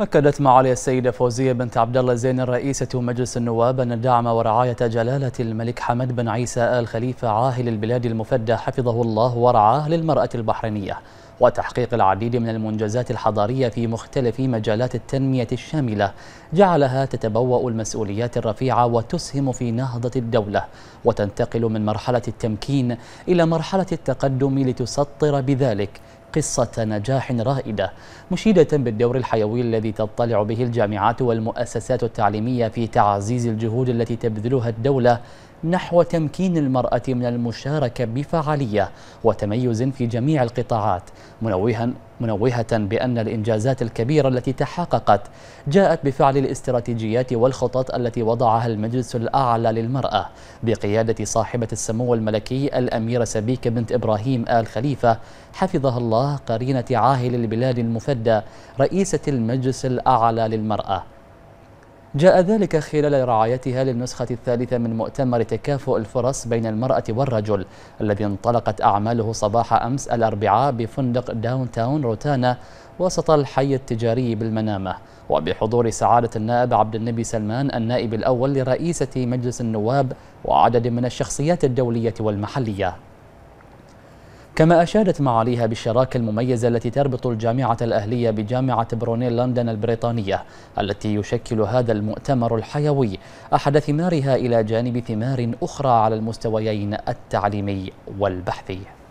أكدت معالي السيدة فوزية بنت عبد الله زين الرئيسة مجلس النواب أن الدعم ورعاية جلالة الملك حمد بن عيسى آل خليفة عاهل البلاد المفدى حفظه الله ورعاه للمرأة البحرينية وتحقيق العديد من المنجزات الحضارية في مختلف مجالات التنمية الشاملة جعلها تتبوأ المسؤوليات الرفيعة وتسهم في نهضة الدولة وتنتقل من مرحلة التمكين إلى مرحلة التقدم لتسطر بذلك قصة نجاح رائدة مشيدة بالدور الحيوي الذي تضطلع به الجامعات والمؤسسات التعليمية في تعزيز الجهود التي تبذلها الدولة نحو تمكين المرأة من المشاركة بفعالية وتميز في جميع القطاعات منوها منوهة بأن الإنجازات الكبيرة التي تحققت جاءت بفعل الاستراتيجيات والخطط التي وضعها المجلس الأعلى للمرأة بقيادة صاحبة السمو الملكي الأميرة سبيكة بنت إبراهيم آل خليفة حفظها الله قرينة عاهل البلاد المفدى رئيسة المجلس الأعلى للمرأة جاء ذلك خلال رعايتها للنسخة الثالثة من مؤتمر تكافؤ الفرص بين المرأة والرجل الذي انطلقت أعماله صباح أمس الأربعاء بفندق داون تاون روتانا وسط الحي التجاري بالمنامة وبحضور سعادة النائب عبد النبي سلمان النائب الأول لرئيسة مجلس النواب وعدد من الشخصيات الدولية والمحلية كما أشادت معاليها بالشراكة المميزة التي تربط الجامعة الأهلية بجامعة برونيل لندن البريطانية التي يشكل هذا المؤتمر الحيوي أحد ثمارها إلى جانب ثمار أخرى على المستويين التعليمي والبحثي